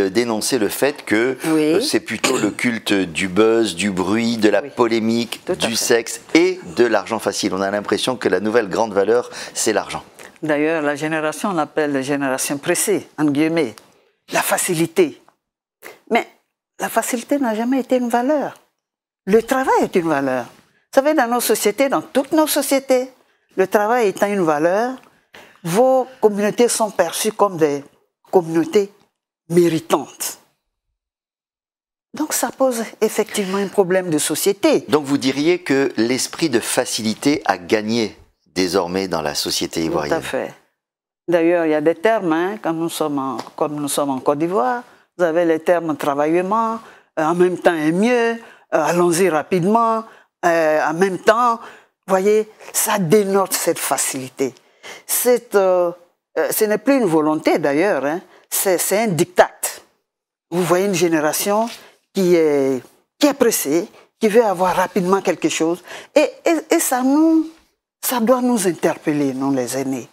d'énoncer le fait que euh, c'est plutôt le culte du buzz, du bruit, de la polémique, du sexe et de l'argent facile. On a l'impression que la nouvelle grande valeur, c'est l'argent. D'ailleurs, la génération, on l'appelle la génération pressée, en guillemets, la facilité. Mais la facilité n'a jamais été une valeur. Le travail est une valeur. Vous savez, dans nos sociétés, dans toutes nos sociétés, le travail étant une valeur, vos communautés sont perçues comme des communautés méritante. Donc ça pose effectivement un problème de société. Donc vous diriez que l'esprit de facilité a gagné désormais dans la société ivoirienne. Tout à fait. D'ailleurs, il y a des termes, hein, nous sommes comme nous sommes en Côte d'Ivoire, vous avez les termes travaillement, euh, en même temps et mieux, euh, allons-y rapidement, euh, en même temps. Vous voyez, ça dénote cette facilité. ce n'est plus une volonté d'ailleurs, hein, c'est un diktat. Vous voyez une génération qui est, qui est pressée, qui veut avoir rapidement quelque chose. Et, et, ça, nous, ça doit nous interpeller, nous les aînés.